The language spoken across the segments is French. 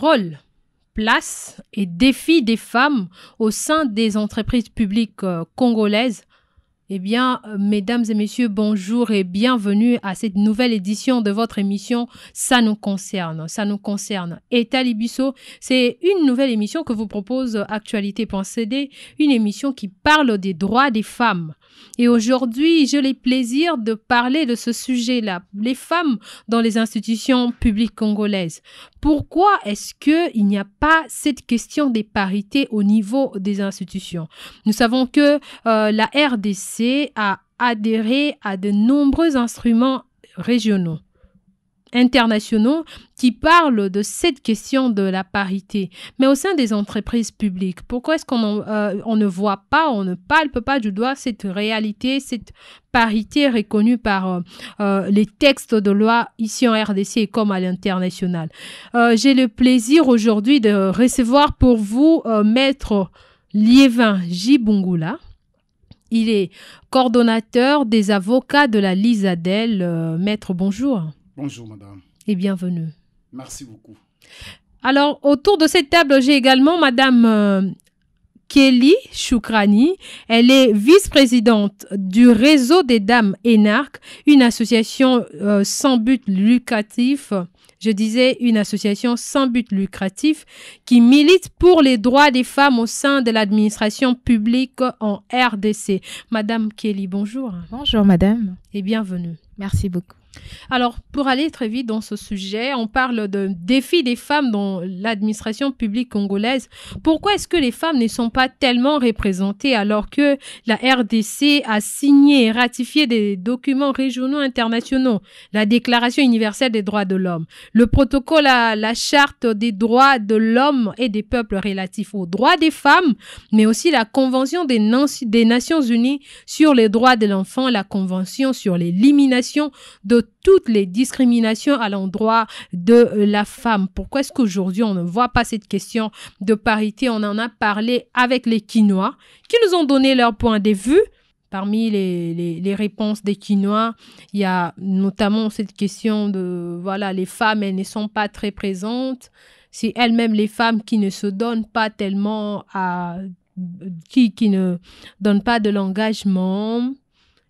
rôle, place et défi des femmes au sein des entreprises publiques euh, congolaises eh bien, euh, mesdames et messieurs, bonjour et bienvenue à cette nouvelle édition de votre émission Ça nous concerne. Ça nous concerne. Et Talibiso, c'est une nouvelle émission que vous propose Actualité.cd, une émission qui parle des droits des femmes. Et aujourd'hui, j'ai le plaisir de parler de ce sujet-là, les femmes dans les institutions publiques congolaises. Pourquoi est-ce qu'il n'y a pas cette question des parités au niveau des institutions Nous savons que euh, la RDC a à adhérer à de nombreux instruments régionaux, internationaux, qui parlent de cette question de la parité. Mais au sein des entreprises publiques, pourquoi est-ce qu'on euh, ne voit pas, on ne palpe pas du doigt cette réalité, cette parité reconnue par euh, euh, les textes de loi ici en RDC et comme à l'international J'ai le plaisir aujourd'hui de recevoir pour vous Maître Liévin Jibungula il est coordonnateur des avocats de la Lisadel. Euh, maître, bonjour. Bonjour, madame. Et bienvenue. Merci beaucoup. Alors, autour de cette table, j'ai également madame euh, Kelly Choukrani. Elle est vice-présidente du réseau des dames ENARC, une association euh, sans but lucratif je disais, une association sans but lucratif qui milite pour les droits des femmes au sein de l'administration publique en RDC. Madame Kelly, bonjour. Bonjour, madame. Et bienvenue. Merci beaucoup. Alors, pour aller très vite dans ce sujet, on parle de défi des femmes dans l'administration publique congolaise. Pourquoi est-ce que les femmes ne sont pas tellement représentées alors que la RDC a signé et ratifié des documents régionaux internationaux, la Déclaration universelle des droits de l'homme, le protocole à la charte des droits de l'homme et des peuples relatifs aux droits des femmes, mais aussi la Convention des, des Nations Unies sur les droits de l'enfant, la Convention sur l'élimination de toutes les discriminations à l'endroit de la femme. Pourquoi est-ce qu'aujourd'hui on ne voit pas cette question de parité On en a parlé avec les Quinois qui nous ont donné leur point de vue. Parmi les, les, réponses des Quinois, il y a notamment cette question de, voilà, les femmes, elles ne sont pas très présentes. C'est elles-mêmes les femmes qui ne se donnent pas tellement à... qui, qui ne donnent pas de l'engagement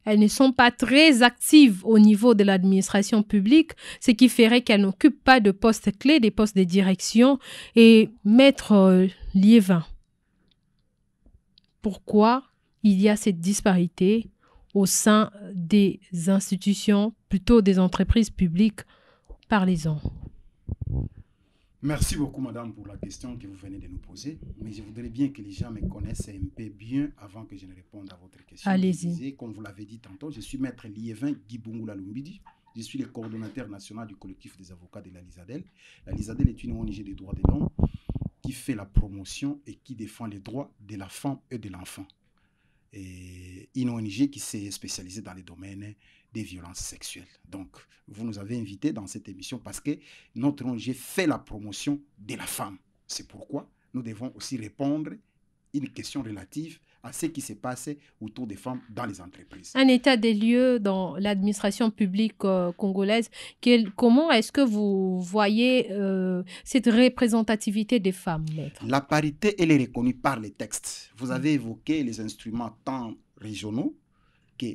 elles ne sont pas très actives au niveau de l'administration publique, ce qui ferait qu'elles n'occupent pas de postes clés, des postes de direction. Et maître euh, Liévin, pourquoi il y a cette disparité au sein des institutions, plutôt des entreprises publiques, parlez-en. Merci beaucoup, madame, pour la question que vous venez de nous poser. Mais je voudrais bien que les gens me connaissent un peu bien avant que je ne réponde à votre question. Allez-y. Comme vous l'avez dit tantôt, je suis maître Liévin Gibungula Lumbidi. Je suis le coordonnateur national du collectif des avocats de la LISADEL. La LISADEL est une ONG des droits des l'homme qui fait la promotion et qui défend les droits de la femme et de l'enfant. Et une ONG qui s'est spécialisée dans les domaines des violences sexuelles. Donc, vous nous avez invités dans cette émission parce que notre ONG fait la promotion de la femme. C'est pourquoi nous devons aussi répondre à une question relative à ce qui se passé autour des femmes dans les entreprises. Un état des lieux dans l'administration publique euh, congolaise, comment est-ce que vous voyez euh, cette représentativité des femmes La parité, elle est reconnue par les textes. Vous mm. avez évoqué les instruments tant régionaux que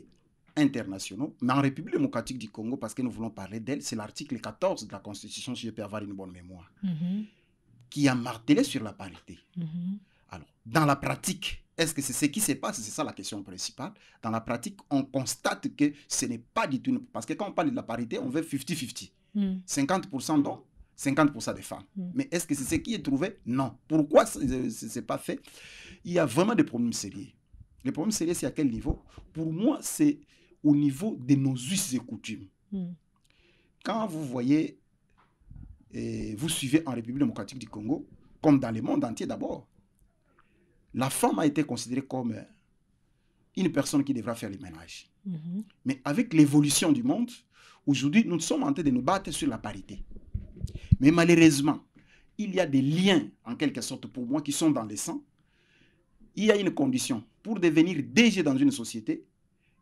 internationaux, mais en République démocratique du Congo, parce que nous voulons parler d'elle, c'est l'article 14 de la Constitution, si je peux avoir une bonne mémoire, mhm. qui a martelé sur la parité. Mhm. Alors, dans la pratique, est-ce que c'est ce qui se passe C'est ça la question principale. Dans la pratique, on constate que ce n'est pas du tout... Une... Parce que quand on parle de la parité, on veut 50-50. 50% mm. d'hommes, 50% des femmes. Mm. Mais est-ce que c'est ce qui est trouvé Non. Pourquoi ce n'est pas fait Il y a vraiment des problèmes sérieux. Les problèmes sérieux, c'est à quel niveau Pour moi, c'est au niveau de nos us et coutumes. Hmm. Quand vous voyez, eh, vous suivez en République démocratique du Congo, comme dans le monde entier d'abord, la femme a été considérée comme euh, une personne qui devra faire le ménage. Mhm. Mais avec l'évolution du monde, aujourd'hui, nous sommes en train de nous battre sur la parité. Mais malheureusement, il y a des liens, en quelque sorte, pour moi, qui sont dans les sangs Il y a une condition. Pour devenir DG dans une société,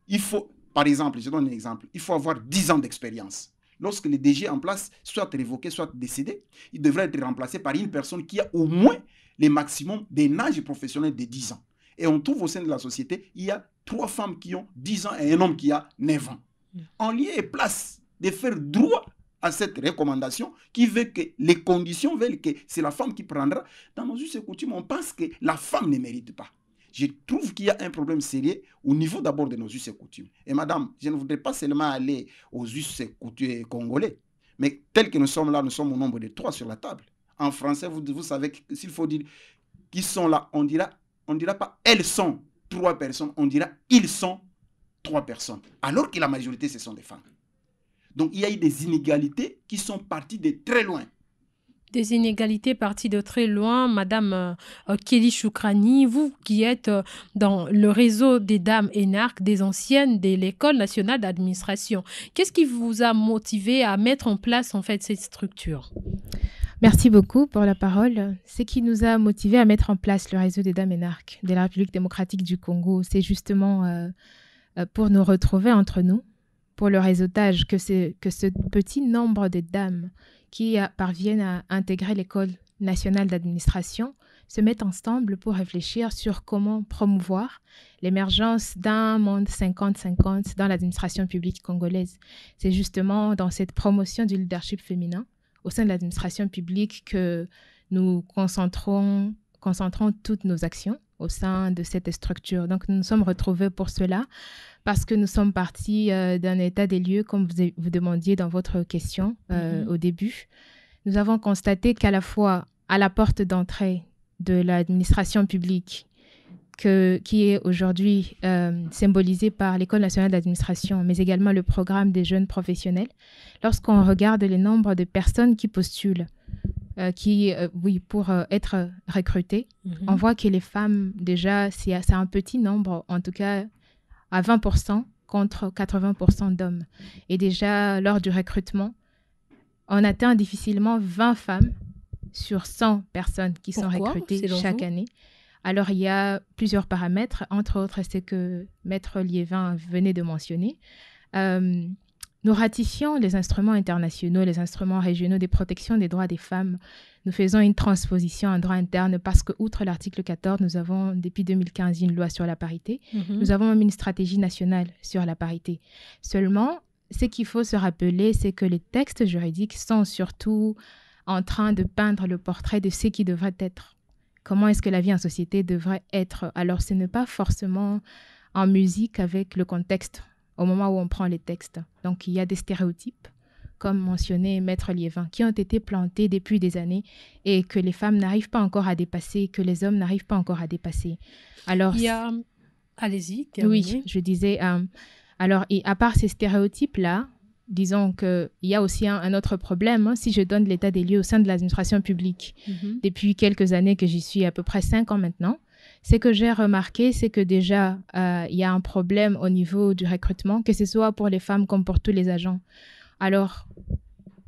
il faut par exemple, je donne un exemple, il faut avoir 10 ans d'expérience. Lorsque les DG en place soit révoqué, soit décédé, il devrait être remplacé par une personne qui a au moins le maximum d'un âge professionnel de 10 ans. Et on trouve au sein de la société, il y a trois femmes qui ont 10 ans et un homme qui a 9 ans. En lieu et place de faire droit à cette recommandation qui veut que les conditions veulent que c'est la femme qui prendra. Dans nos us et coutumes, on pense que la femme ne mérite pas je trouve qu'il y a un problème sérieux au niveau d'abord de nos us et coutumes. Et madame, je ne voudrais pas seulement aller aux us et coutumes congolais, mais tels que nous sommes là, nous sommes au nombre de trois sur la table. En français, vous, vous savez s'il faut dire qu'ils sont là, on dira, on dira pas elles sont trois personnes, on dira ils sont trois personnes, alors que la majorité, ce sont des femmes. Donc il y a eu des inégalités qui sont parties de très loin des inégalités parties de très loin, Madame euh, euh, Kelly Choukrani, vous qui êtes euh, dans le réseau des dames énarques, des anciennes de l'École nationale d'administration. Qu'est-ce qui vous a motivé à mettre en place en fait cette structure Merci beaucoup pour la parole. Ce qui nous a motivé à mettre en place le réseau des dames énarques de la République démocratique du Congo, c'est justement pour nous retrouver entre nous, pour le réseautage que, que ce petit nombre de dames qui parviennent à intégrer l'école nationale d'administration se mettent ensemble pour réfléchir sur comment promouvoir l'émergence d'un monde 50-50 dans l'administration publique congolaise. C'est justement dans cette promotion du leadership féminin au sein de l'administration publique que nous concentrons, concentrons toutes nos actions au sein de cette structure. Donc, nous nous sommes retrouvés pour cela parce que nous sommes partis euh, d'un état des lieux, comme vous, demandiez dans votre question euh, mm-hmm. au début. Nous avons constaté qu'à la fois à la porte d'entrée de l'administration publique, que, qui est aujourd'hui euh, symbolisée par l'École nationale d'administration, mais également le programme des jeunes professionnels, lorsqu'on regarde les nombres de personnes qui postulent euh, qui, euh, oui, pour euh, être recrutées. Mhm. On voit que les femmes, déjà, c'est un petit nombre, en tout cas à 20% contre 80% d'hommes. Et déjà, lors du recrutement, on atteint difficilement 20 femmes sur 100 personnes qui sont recrutées chaque année. Alors, il y a plusieurs paramètres, entre autres, c'est que Maître Liévin venait de mentionner. Nous ratifions les instruments internationaux, les instruments régionaux des protections des droits des femmes. Nous faisons une transposition en droit interne parce que, outre l'article 14, nous avons depuis 2015 une loi sur la parité. Mhm. Nous avons même une stratégie nationale sur la parité. Seulement, ce qu'il faut se rappeler, c'est que les textes juridiques sont surtout en train de peindre le portrait de ce qui devrait être. Comment est-ce que la vie en société devrait être Alors, ce n'est pas forcément en musique avec le contexte au moment où on prend les textes. Donc il y a des stéréotypes, comme mentionné Maître Liévin, qui ont été plantés depuis des années et que les femmes n'arrivent pas encore à dépasser, que les hommes n'arrivent pas encore à dépasser. Alors, il y a... Allez-y. Oui, je disais. Euh, alors, et à part ces stéréotypes-là, disons qu'il y a aussi un, autre problème. Hein, si je donne l'état des lieux au sein de l'administration publique, mhm. depuis quelques années que j'y suis, à peu près cinq ans maintenant, ce que j'ai remarqué, c'est que déjà, euh, il y a un problème au niveau du recrutement, que ce soit pour les femmes comme pour tous les agents. Alors,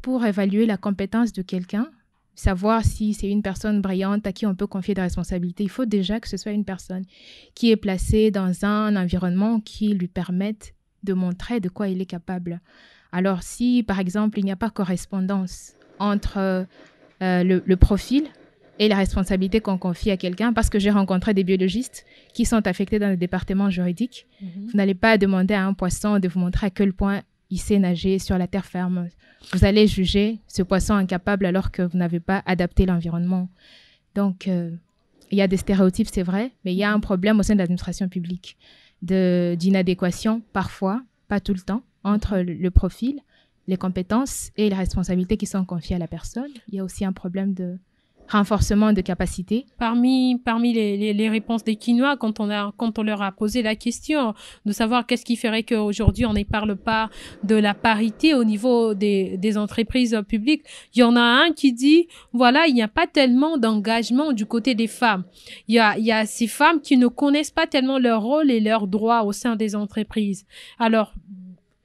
pour évaluer la compétence de quelqu'un, savoir si c'est une personne brillante à qui on peut confier des responsabilités, il faut déjà que ce soit une personne qui est placée dans un environnement qui lui permette de montrer de quoi il est capable. Alors si, par exemple, il n'y a pas correspondance entre euh, le profil et la responsabilité qu'on confie à quelqu'un, parce que j'ai rencontré des biologistes qui sont affectés dans le département juridique. Mhm. Vous n'allez pas demander à un poisson de vous montrer à quel point il sait nager sur la terre ferme. Vous allez juger ce poisson incapable alors que vous n'avez pas adapté l'environnement. Donc, euh, il y a des stéréotypes, c'est vrai, mais il y a un problème au sein de l'administration publique d'inadéquation, parfois, pas tout le temps, entre le profil, les compétences et les responsabilités qui sont confiées à la personne. Il y a aussi un problème de, renforcement de capacité Parmi, parmi les, les, réponses des Quinois, quand on, a, quand on leur a posé la question de savoir qu'est-ce qui ferait qu'aujourd'hui on ne parle pas de la parité au niveau des, des entreprises publiques, il y en a un qui dit, voilà, il n'y a pas tellement d'engagement du côté des femmes. Il y, a, il y a ces femmes qui ne connaissent pas tellement leur rôle et leurs droits au sein des entreprises. Alors,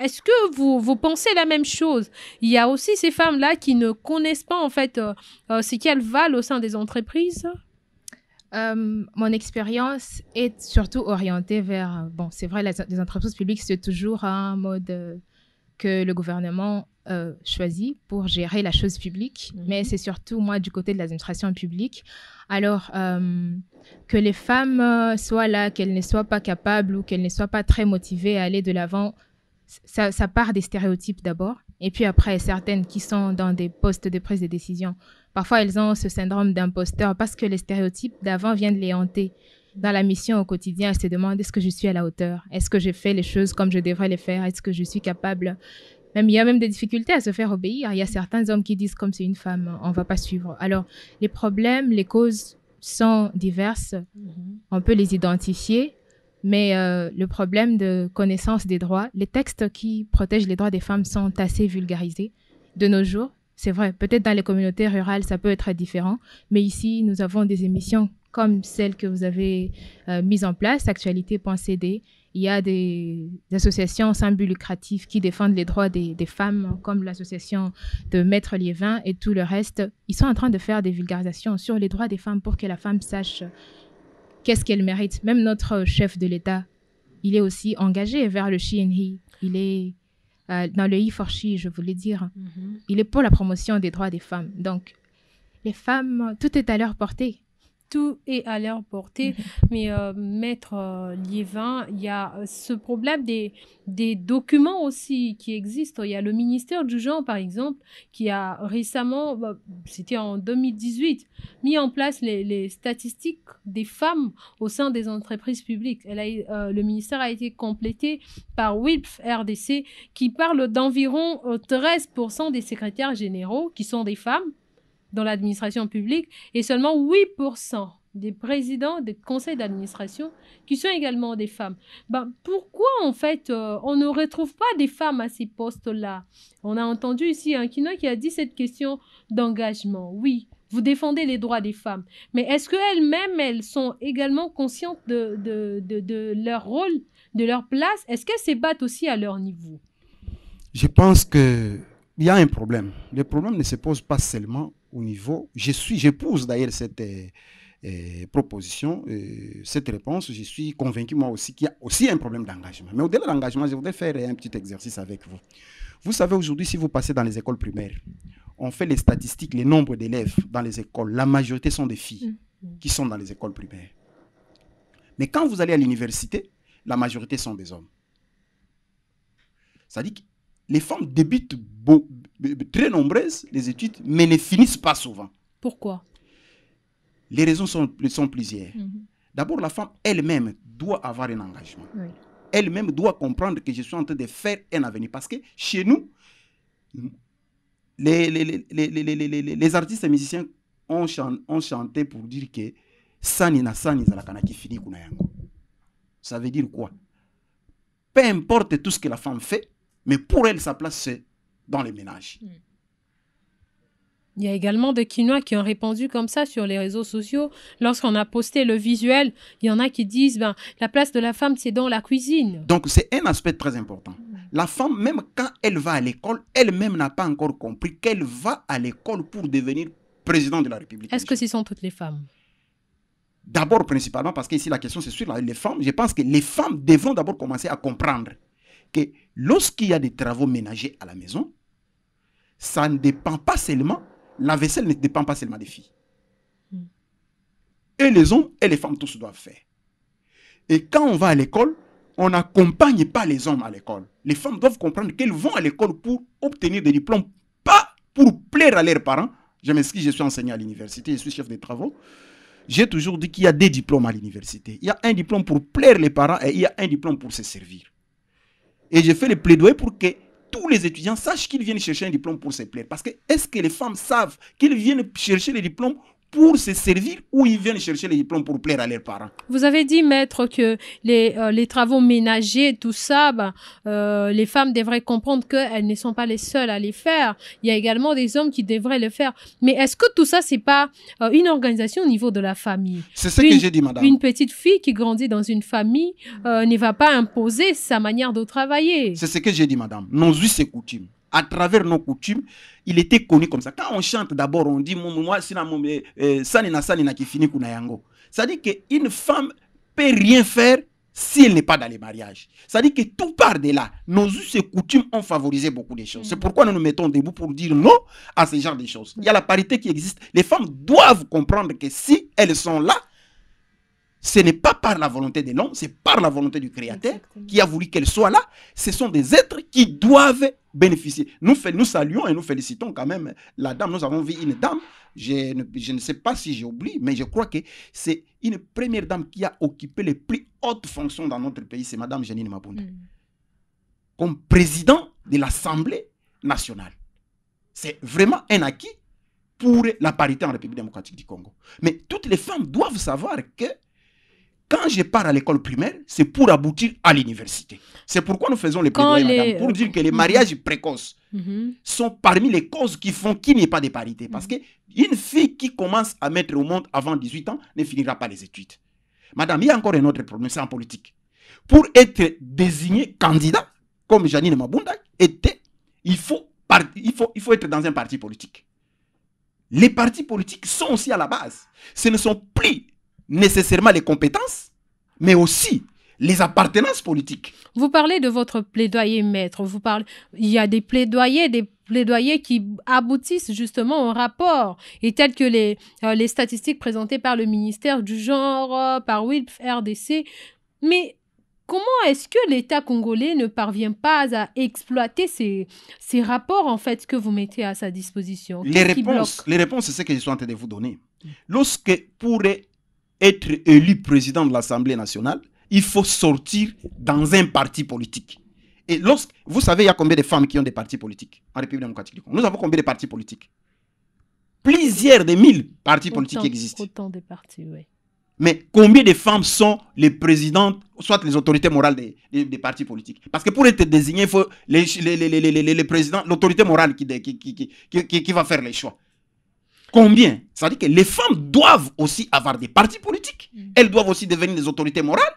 est-ce que vous, vous pensez la même chose Il y a aussi ces femmes-là qui ne connaissent pas en fait euh, euh, ce qu'elles valent au sein des entreprises. Euh, mon expérience est surtout orientée vers, bon, c'est vrai, les, entreprises publiques, c'est toujours un mode que le gouvernement choisit pour gérer la chose publique, mhm. mais c'est surtout moi du côté de l'administration publique. Alors, que les femmes soient là, qu'elles ne soient pas capables ou qu'elles ne soient pas très motivées à aller de l'avant, ça, part des stéréotypes d'abord, et puis après, certaines qui sont dans des postes de prise de décision, parfois elles ont ce syndrome d'imposteur parce que les stéréotypes d'avant viennent les hanter. Dans la mission au quotidien, elles se demandent est-ce que je suis à la hauteur Est-ce que j'ai fait les choses comme je devrais les faire Est-ce que je suis capable même, il y a même des difficultés à se faire obéir. Il y a certains hommes qui disent comme c'est une femme, on va pas suivre. Alors, les problèmes, les causes sont diverses. Mhm. On peut les identifier. Mais euh, le problème de connaissance des droits, les textes qui protègent les droits des femmes sont assez vulgarisés de nos jours. C'est vrai, peut-être dans les communautés rurales, ça peut être différent, mais ici, nous avons des émissions comme celle que vous avez euh, mise en place, actualité.cd. Il y a des, associations sans but lucratif qui défendent les droits des, des femmes, comme l'association de Maître Liévin et tout le reste. Ils sont en train de faire des vulgarisations sur les droits des femmes pour que la femme sache qu'est-ce qu'elle mérite. Même notre chef de l'État, il est aussi engagé vers le She Il est euh, dans le i for She, je voulais dire. Mm-hmm. Il est pour la promotion des droits des femmes. Donc, les femmes, tout est à leur portée tout est à leur portée. Mm-hmm. Mais euh, maître euh, Liévin, il y a euh, ce problème des, documents aussi qui existent. Il y a le ministère du genre, par exemple, qui a récemment, bah, c'était en 2018, mis en place les, statistiques des femmes au sein des entreprises publiques. le ministère a été complété par WIPF RDC, qui parle d'environ 13% des secrétaires généraux qui sont des femmes dans l'administration publique et seulement 8% des présidents des conseils d'administration qui sont également des femmes. Ben, pourquoi en fait euh, on ne retrouve pas des femmes à ces postes-là On a entendu ici un Kino qui a dit cette question d'engagement. Oui, vous défendez les droits des femmes, mais est-ce qu'elles-mêmes elles sont également conscientes de, de, de, de leur rôle, de leur place Est-ce qu'elles se battent aussi à leur niveau Je pense que il y a un problème. Le problème ne se pose pas seulement au niveau. Je suis, j'épouse d'ailleurs cette euh, euh, proposition, euh, cette réponse. Je suis convaincu moi aussi qu'il y a aussi un problème d'engagement. Mais au-delà de l'engagement, je voudrais faire un petit exercice avec vous. Vous savez aujourd'hui, si vous passez dans les écoles primaires, on fait les statistiques, les nombres d'élèves dans les écoles. La majorité sont des filles mm-hmm. qui sont dans les écoles primaires. Mais quand vous allez à l'université, la majorité sont des hommes. Ça dit que les femmes débutent beau, très nombreuses, les études, mais ne finissent pas souvent. Pourquoi Les raisons sont, sont plusieurs. Mhm. D'abord, la femme elle-même doit avoir un engagement. Elle-même doit comprendre que je suis en train de faire un avenir. Parce que chez nous, les, les, les, les artistes et musiciens ont, chanté pour dire que Ça veut dire quoi Peu importe tout ce que la femme fait, mais pour elle, sa place, c'est dans les ménages. Hmm. Il y a également des Quinois qui ont répondu comme ça sur les réseaux sociaux. Lorsqu'on a posté le visuel, il y en a qui disent ben, la place de la femme, c'est dans la cuisine. Donc, c'est un aspect très important. La femme, même quand elle va à l'école, elle-même n'a pas encore compris qu'elle va à l'école pour devenir président de la République. Est-ce que ce sont toutes les femmes D'abord, principalement, parce que qu'ici, la question, c'est sur les femmes. Je pense que les femmes devront d'abord commencer à comprendre que lorsqu'il y a des travaux ménagers à la maison, ça ne dépend pas seulement, la vaisselle ne dépend pas seulement des filles. Hmm. Et les hommes et les femmes tous doivent faire. Et quand on va à l'école, on n'accompagne pas les hommes à l'école. Les femmes doivent comprendre qu'elles vont à l'école pour obtenir des diplômes, pas pour plaire à leurs parents. Je m'excuse, je suis enseignant à l'université, je suis chef de travaux. J'ai toujours dit qu'il y a des diplômes à l'université. Il y a un diplôme pour plaire les parents et il y a un diplôme pour se servir. Et j'ai fait le plaidoyer pour que tous les étudiants sachent qu'ils viennent chercher un diplôme pour se plaire. Parce que est-ce que les femmes savent qu'ils viennent chercher les diplômes pour se servir ou ils viennent chercher les diplômes pour plaire à leurs parents. Vous avez dit, maître, que les, euh, les travaux ménagers, tout ça, bah, euh, les femmes devraient comprendre qu'elles ne sont pas les seules à les faire. Il y a également des hommes qui devraient le faire. Mais est-ce que tout ça, c'est pas euh, une organisation au niveau de la famille C'est ce que j'ai dit, madame. Une petite fille qui grandit dans une famille ne va pas imposer sa manière de travailler. C'est ce que j'ai dit, madame. Non, juste c'est coutume à travers nos coutumes, il était connu comme ça. Quand on chante d'abord, on dit moi sina eh, eh, sanina sanina qui finit kunayango. Ça dit qu'une femme peut rien faire si elle n'est pas dans les mariages. Ça dit que tout part de là. Nos us et coutumes ont favorisé beaucoup de choses. C'est mm. pourquoi nous nous mettons debout pour dire non à ce genre de choses. Il y a la parité qui existe. Les femmes doivent comprendre que si elles sont là, ce n'est pas par la volonté de l'homme, c'est par la volonté du Créateur qui a voulu qu'elle soit là. Ce sont des êtres qui doivent bénéficier. Nous, saluons et nous félicitons quand même la dame. Nous avons vu une dame, je ne, sais pas si j'ai oublié, mais je crois que c'est une première dame qui a occupé les plus hautes fonctions dans notre pays, c'est Madame Janine Mabunda, hmm. comme président de l'Assemblée nationale. C'est vraiment un acquis pour la parité en République démocratique du Congo. Mais toutes les femmes doivent savoir que quand je pars à l'école primaire, c'est pour aboutir à l'université. C'est pourquoi nous faisons les plaidoyers, madame, pour dire que les mhm. mariages précoces mhm. sont parmi les causes qui font qu'il n'y ait pas de parité. Parce mhm. que qu'une fille qui commence à mettre au monde avant 18 ans ne finira pas les études. Madame, il y a encore un autre problème, c'est en politique. Pour être désigné candidat, comme Janine Mabunda était, il faut, il, faut, il faut être dans un parti politique. Les partis politiques sont aussi à la base. Ce ne sont plus nécessairement les compétences, mais aussi les appartenances politiques. Vous parlez de votre plaidoyer, maître. Vous parlez, il y a des plaidoyers, des plaidoyers qui aboutissent justement au rapport, et tels que les, euh, les statistiques présentées par le ministère du Genre, euh, par WIPF, RDC. Mais comment est-ce que l'État congolais ne parvient pas à exploiter ces, ces rapports en fait que vous mettez à sa disposition les réponses, les réponses, c'est ce que je suis en train de vous donner. Lorsque pour être élu président de l'Assemblée nationale, il faut sortir dans un parti politique. Et lorsque, vous savez, il y a combien de femmes qui ont des partis politiques en République démocratique du Congo Nous avons combien de partis politiques Plusieurs des mille partis politiques existent. Autant de partis, oui. Mais combien de femmes sont les présidentes, soit les autorités morales des, partis politiques Parce que pour être désigné, il faut les, présidents, l'autorité morale qui va faire les choix. Combien Ça veut dire que les femmes doivent aussi avoir des partis politiques. Mm. Elles doivent aussi devenir des autorités morales.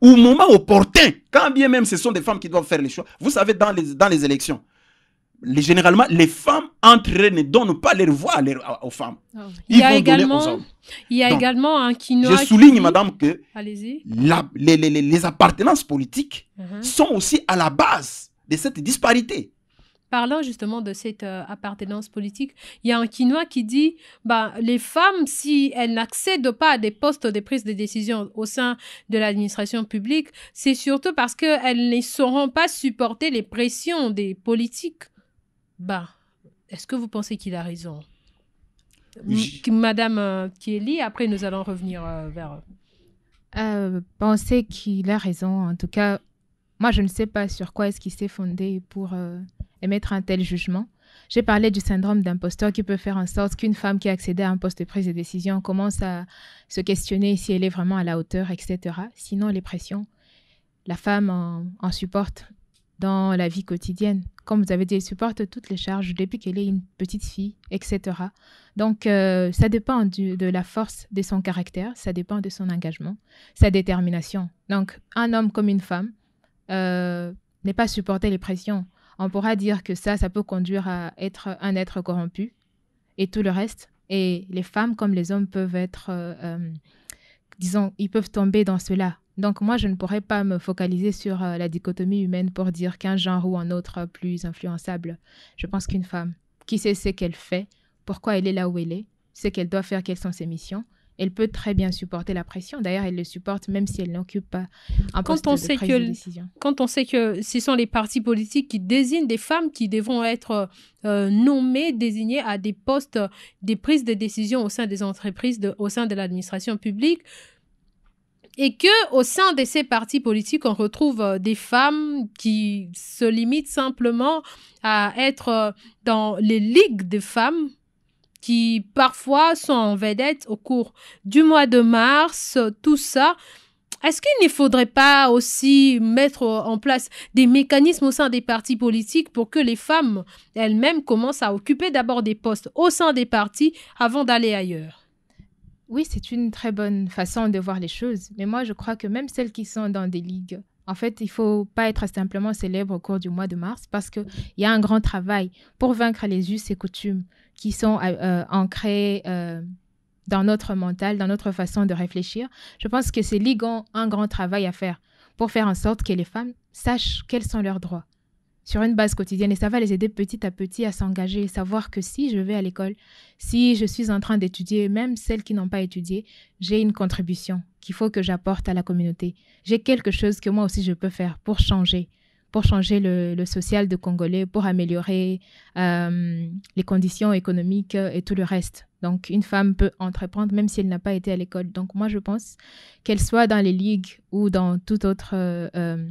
Au moment opportun, quand bien même ce sont des femmes qui doivent faire les choix, vous savez, dans les, dans les élections, généralement, les femmes entraînent, ne donnent pas leur voix aux femmes. Oh. il, y a également, il y a également un quinoa Je souligne, madame, que les, appartenances politiques uh-huh. sont aussi à la base de cette disparité. Parlant justement de cette euh, appartenance politique, il y a un Quinois qui dit bah, les femmes, si elles n'accèdent pas à des postes de prise de décision au sein de l'administration publique, c'est surtout parce qu'elles ne sauront pas supporter les pressions des politiques. Bah, Est-ce que vous pensez qu'il a raison Madame euh, Kelly, après nous allons revenir euh, vers. Euh, penser qu'il a raison. En tout cas, moi, je ne sais pas sur quoi est-ce qu'il s'est fondé pour euh, émettre un tel jugement. J'ai parlé du syndrome d'imposteur qui peut faire en sorte qu'une femme qui a accédé à un poste de prise de décision commence à se questionner si elle est vraiment à la hauteur, etc. Sinon, les pressions, la femme en, supporte dans la vie quotidienne. Comme vous avez dit, elle supporte toutes les charges depuis qu'elle est une petite fille, etc. Donc, euh, ça dépend de la force de son caractère, ça dépend de son engagement, sa détermination. Donc, un homme comme une femme, euh, n'est pas supporter les pressions. On pourra dire que ça, ça peut conduire à être un être corrompu et tout le reste. Et les femmes comme les hommes peuvent être, euh, euh, disons, ils peuvent tomber dans cela. Donc moi, je ne pourrais pas me focaliser sur la dichotomie humaine pour dire qu'un genre ou un autre plus influençable. Je pense qu'une femme qui sait ce qu'elle fait, pourquoi elle est là où elle est, ce qu'elle doit faire, quelles sont ses missions, elle peut très bien supporter la pression. D'ailleurs, elle le supporte même si elle n'occupe pas un quand poste de sait que, décision. Quand on sait que ce sont les partis politiques qui désignent des femmes qui devront être euh, nommées, désignées à des postes, des prises de décision au sein des entreprises, au sein de l'administration publique, et que au sein de ces partis politiques, on retrouve euh, des femmes qui se limitent simplement à être euh, dans les ligues des femmes qui parfois sont en vedette au cours du mois de mars, tout ça. Est-ce qu'il ne faudrait pas aussi mettre en place des mécanismes au sein des partis politiques pour que les femmes elles-mêmes commencent à occuper d'abord des postes au sein des partis avant d'aller ailleurs Oui, c'est une très bonne façon de voir les choses, mais moi je crois que même celles qui sont dans des ligues en fait, il faut pas être simplement célèbre au cours du mois de mars parce qu'il y a un grand travail pour vaincre les us et coutumes qui sont euh, euh, ancrés euh, dans notre mental, dans notre façon de réfléchir. Je pense que c'est Ligon un grand travail à faire pour faire en sorte que les femmes sachent quels sont leurs droits sur une base quotidienne et ça va les aider petit à petit à s'engager savoir que si je vais à l'école, si je suis en train d'étudier, même celles qui n'ont pas étudié, j'ai une contribution qu'il faut que j'apporte à la communauté. J'ai quelque chose que moi aussi je peux faire pour changer, pour changer le, social de Congolais, pour améliorer euh, les conditions économiques et tout le reste. Donc une femme peut entreprendre même si elle n'a pas été à l'école. Donc moi je pense qu'elle soit dans les ligues ou dans tout autre... Euh, euh,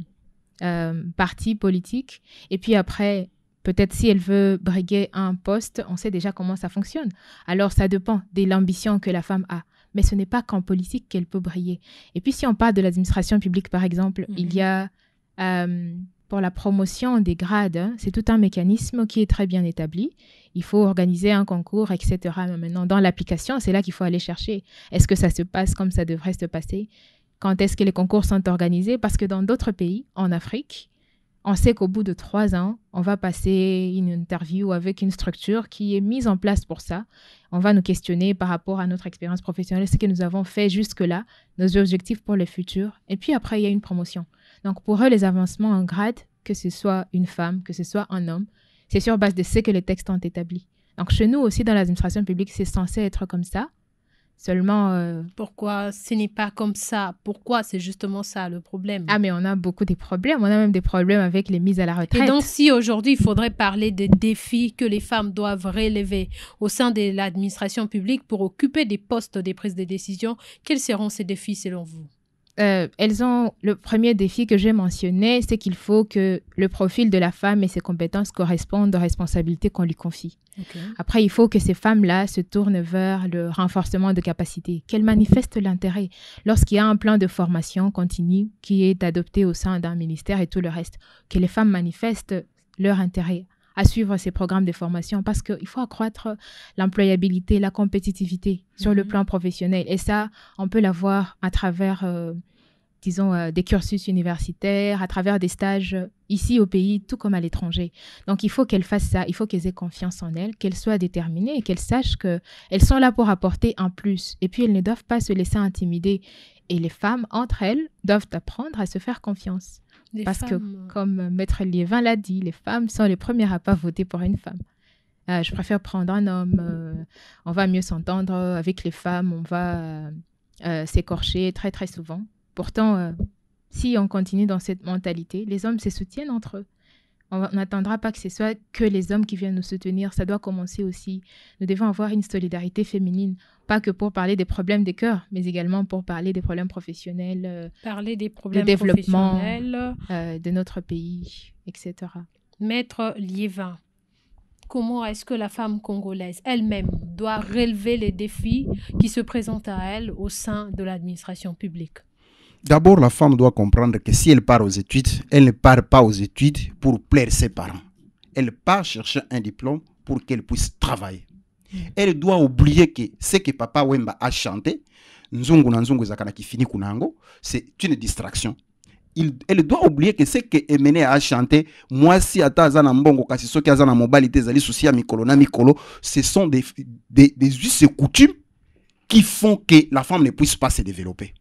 euh, parti politique. Et puis après, peut-être si elle veut briguer un poste, on sait déjà comment ça fonctionne. Alors ça dépend de l'ambition que la femme a. Mais ce n'est pas qu'en politique qu'elle peut briller. Et puis si on parle de l'administration publique, par exemple, il mhm. y a... Euh, pour la promotion des grades, hein, c'est tout un mécanisme qui est très bien établi. Il faut organiser un concours, etc. maintenant, dans l'application, c'est là qu'il faut aller chercher. Est-ce que ça se passe comme ça devrait se passer quand est-ce que les concours sont organisés, parce que dans d'autres pays, en Afrique, on sait qu'au bout de trois ans, on va passer une interview avec une structure qui est mise en place pour ça. On va nous questionner par rapport à notre expérience professionnelle, ce que nous avons fait jusque-là, nos objectifs pour le futur. Et puis après, il y a une promotion. Donc pour eux, les avancements en grade, que ce soit une femme, que ce soit un homme, c'est sur base de ce que les textes ont établi. Donc chez nous aussi, dans l'administration publique, c'est censé être comme ça. Seulement. Euh, Pourquoi ce n'est pas comme ça Pourquoi c'est justement ça le problème Ah, mais on a beaucoup de problèmes. On a même des problèmes avec les mises à la retraite. Et donc, si aujourd'hui, il faudrait parler des défis que les femmes doivent relever au sein de l'administration publique pour occuper des postes des prises de décision, quels seront ces défis selon vous euh, elles ont le premier défi que j'ai mentionné, c'est qu'il faut que le profil de la femme et ses compétences correspondent aux responsabilités qu'on lui confie. Après, il faut que ces femmes-là se tournent vers le renforcement de capacités, qu'elles manifestent l'intérêt lorsqu'il y a un plan de formation continue qui est adopté au sein d'un ministère et tout le reste, que les femmes manifestent leur intérêt à suivre ces programmes de formation parce qu'il faut accroître l'employabilité, la compétitivité sur le mhm. plan professionnel. Et ça, on peut l'avoir à travers, euh, disons, euh, des cursus universitaires, à travers des stages euh, ici au pays, tout comme à l'étranger. Donc, il faut qu'elles fassent ça, il faut qu'elles aient confiance en elles, qu'elles soient déterminées et qu'elles sachent qu'elles sont là pour apporter un plus. Et puis, elles ne doivent pas se laisser intimider. Et les femmes, entre elles, doivent apprendre à se faire confiance. Parce que, euh. comme euh, Maître Liévin l'a dit, les femmes sont les premières à pas voter pour une femme. Euh, je préfère prendre un homme, on va mieux s'entendre avec les femmes, on va s'écorcher très très souvent. Pourtant, si on continue dans cette mentalité, les hommes se soutiennent entre eux. On n'attendra pas que ce soit que les hommes qui viennent nous soutenir, ça doit commencer aussi. Nous devons avoir une solidarité féminine, pas que pour parler des problèmes des cœurs, mais également pour parler des problèmes professionnels, euh, parler des problèmes de développement euh, de notre pays, etc. Maître Liévin, comment est-ce que la femme congolaise elle-même doit relever les défis qui se présentent à elle au sein de l'administration publique D'abord, la femme doit comprendre que si elle part aux études, elle ne part pas aux études pour plaire ses parents. Elle part chercher un diplôme pour qu'elle puisse travailler. Elle doit oublier que ce que papa Wemba a chanté, Nzungu Nzungu c'est une distraction. elle doit oublier que ce que Emene a chanté, moi si mbongo ce sont des des us et coutumes qui font que la femme ne puisse pas se développer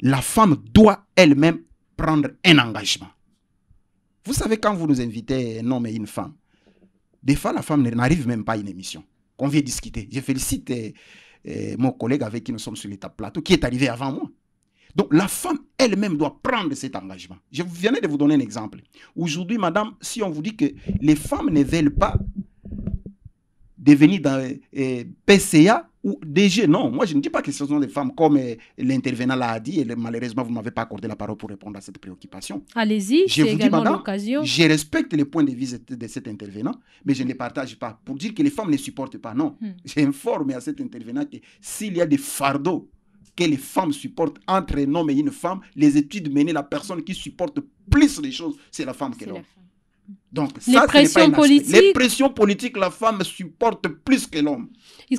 la femme doit elle-même prendre un engagement. Vous savez, quand vous nous invitez un homme et une femme, des fois la femme n'arrive même pas à une émission qu'on vient discuter. Je félicite euh, euh, mon collègue avec qui nous sommes sur l'étape plateau, qui est arrivé avant moi. Donc la femme elle-même doit prendre cet engagement. Je viens de vous donner un exemple. Aujourd'hui, madame, si on vous dit que les femmes ne veulent pas devenir dans, eh, PCA ou DG. Non, moi je ne dis pas que ce sont des femmes comme eh, l'intervenant l'a dit et malheureusement vous ne m'avez pas accordé la parole pour répondre à cette préoccupation. Allez-y, c'est également l'occasion. Je respecte les points de vue de cet intervenant, mais je ne les partage pas pour dire que les femmes ne supportent pas. Non, hmm. j'informe j'ai à cet intervenant que s'il y a des fardeaux que les femmes supportent entre un homme et une femme, les études menées, la personne qui supporte plus les choses, c'est la femme que l'homme. Donc, les pressions politiques. Les pressions politiques, la femme supporte plus que l'homme.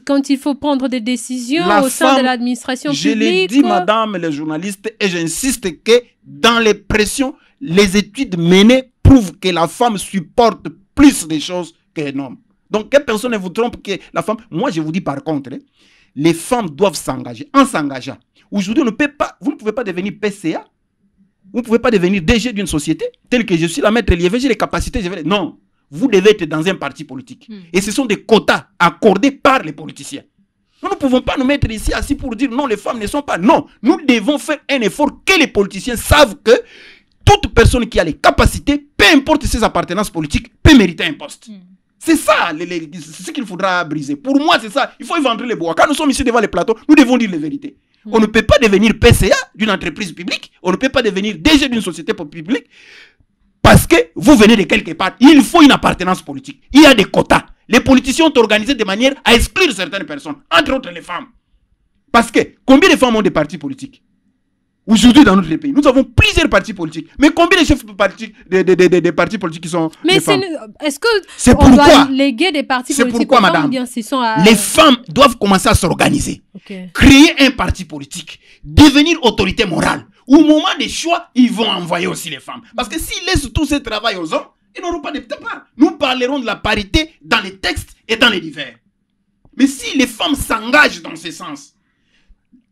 Quand il faut prendre des décisions au sein de l'administration publique. Je l'ai dit, madame, les journalistes, et j'insiste que dans les pressions, les études menées prouvent que la femme supporte plus de choses qu'un homme. Donc, qu'elle personne ne vous trompe que la femme. Moi, je vous dis par contre, les femmes doivent s'engager. En s'engageant, aujourd'hui, vous ne pouvez pas devenir PCA vous ne pouvez pas devenir DG d'une société telle que je suis la maître Liévé, j'ai les capacités, je vais... Non, vous devez être dans un parti politique. Hmm. Et ce sont des quotas accordés par les politiciens. Nous ne pouvons pas nous mettre ici assis pour dire non, les femmes ne sont pas. Non, nous devons faire un effort que les politiciens savent que toute personne qui a les capacités, peu importe ses appartenances politiques, peut mériter un poste. Hmm. C'est ça, c'est ce qu'il faudra briser. Pour moi, c'est ça. Il faut vendre les bois. Quand nous sommes ici devant les plateaux, nous devons dire la vérité. Hmm. On ne peut pas devenir PCA d'une entreprise publique. On ne peut pas devenir DG d'une société publique parce que vous venez de quelque part. Il faut une appartenance politique. Il y a des quotas. Les politiciens ont organisé de manière à exclure certaines personnes, entre autres les femmes. Parce que combien de femmes ont des partis politiques Aujourd'hui, dans notre pays, nous avons plusieurs partis politiques. Mais combien de chefs des de, partis politiques qui sont. Mais c'est est-ce que. C'est pourquoi. léguer des partis politiques. C'est pourquoi, madame. Les femmes doivent commencer à s'organiser. Créer un parti politique. Devenir autorité morale. Au moment des choix, ils vont envoyer aussi les femmes. Parce que s'ils laissent tout ce travail aux hommes, ils n'auront pas de part. Nous parlerons de la parité dans les textes et dans les divers. Mais si les femmes s'engagent dans ce sens,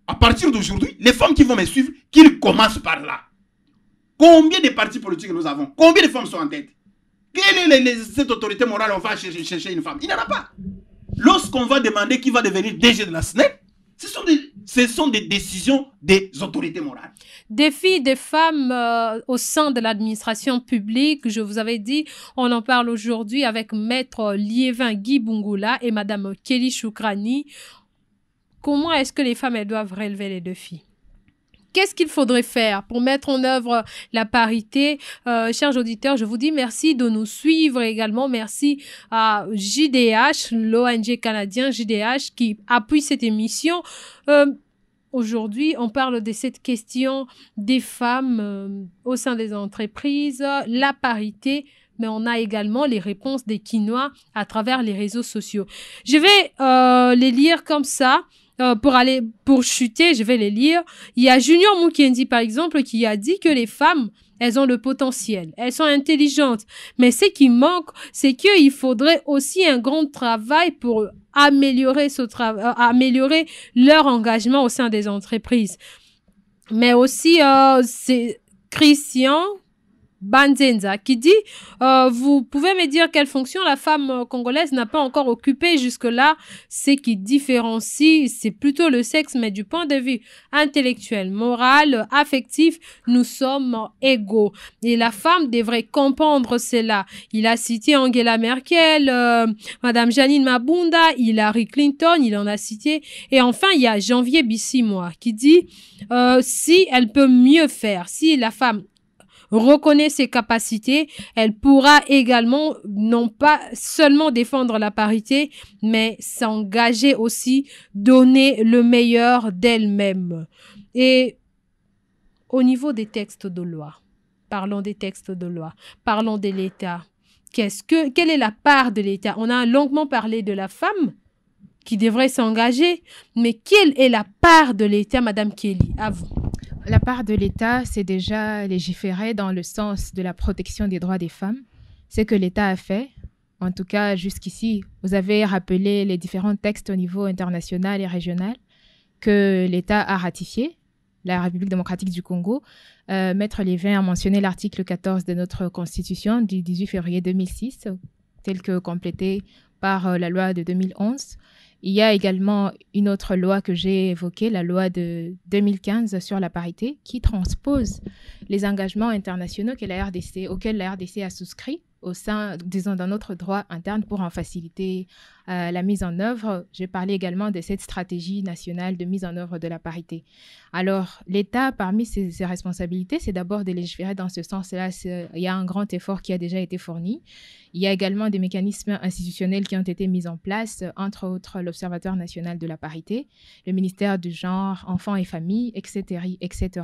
à partir d'aujourd'hui, les femmes qui vont me suivre, qu'ils commencent par là. Combien de partis politiques nous avons Combien de femmes sont en tête Quelle est cette autorité morale on va chercher, une femme Il n'y en a pas. Lorsqu'on va demander qui va devenir DG de la SNEP, ce sont des, décisions des autorités morales. Des filles, des femmes euh, au sein de l'administration publique, je vous avais dit, on en parle aujourd'hui avec Maître Liévin Guy Bungula et Madame Kelly Choukrani comment est-ce que les femmes, elles doivent relever les défis Qu'est-ce qu'il faudrait faire pour mettre en œuvre la parité euh, Chers auditeurs, je vous dis merci de nous suivre également. Merci à JDH, l'ONG canadien JDH, qui appuie cette émission. Euh, aujourd'hui, on parle de cette question des femmes euh, au sein des entreprises, la parité, mais on a également les réponses des Quinois à travers les réseaux sociaux. Je vais les lire comme ça. Euh, pour aller pour chuter, je vais les lire. Il y a Junior Mukendi par exemple qui a dit que les femmes elles ont le potentiel, elles sont intelligentes, mais ce qui manque, c'est qu'il faudrait aussi un grand travail pour améliorer ce travail, euh, améliorer leur engagement au sein des entreprises. Mais aussi, euh, c'est Christian Banzenza, qui dit euh, Vous pouvez me dire quelle fonction la femme euh, congolaise n'a pas encore occupée jusque-là c'est qui différencie, c'est plutôt le sexe, mais du point de vue intellectuel, moral, affectif, nous sommes égaux. Et la femme devrait comprendre cela. Il a cité Angela Merkel, euh, Madame Janine Mabunda, Hillary Clinton, il en a cité. Et enfin, il y a Janvier Bissimois qui dit Si elle peut mieux faire, si la femme reconnaît ses capacités, elle pourra également non pas seulement défendre la parité, mais s'engager aussi, donner le meilleur d'elle-même. Et au niveau des textes de loi, parlons des textes de loi, parlons de l'État. Qu'est-ce que, quelle est la part de l'État On a longuement parlé de la femme qui devrait s'engager, mais quelle est la part de l'État, Madame Kelly, à la part de l'État, c'est déjà légiférée dans le sens de la protection des droits des femmes. C'est que l'État a fait, en tout cas jusqu'ici, vous avez rappelé les différents textes au niveau international et régional que l'État a ratifié. la République démocratique du Congo. Euh, Maître Lévin a mentionné l'article 14 de notre Constitution du 18 février 2006, tel que complété par euh, la loi de 2011. Il y a également une autre loi que j'ai évoquée, la loi de 2015 sur la parité, qui transpose les engagements internationaux la RDC, auxquels la RDC a souscrit au sein, disons, dans notre droit interne pour en faciliter euh, la mise en œuvre. J'ai parlé également de cette stratégie nationale de mise en œuvre de la parité. Alors, l'État, parmi ses, ses responsabilités, c'est d'abord de légiférer dans ce sens-là. Il y a un grand effort qui a déjà été fourni. Il y a également des mécanismes institutionnels qui ont été mis en place, entre autres l'Observatoire national de la parité, le ministère du genre, enfants et familles, etc. etc.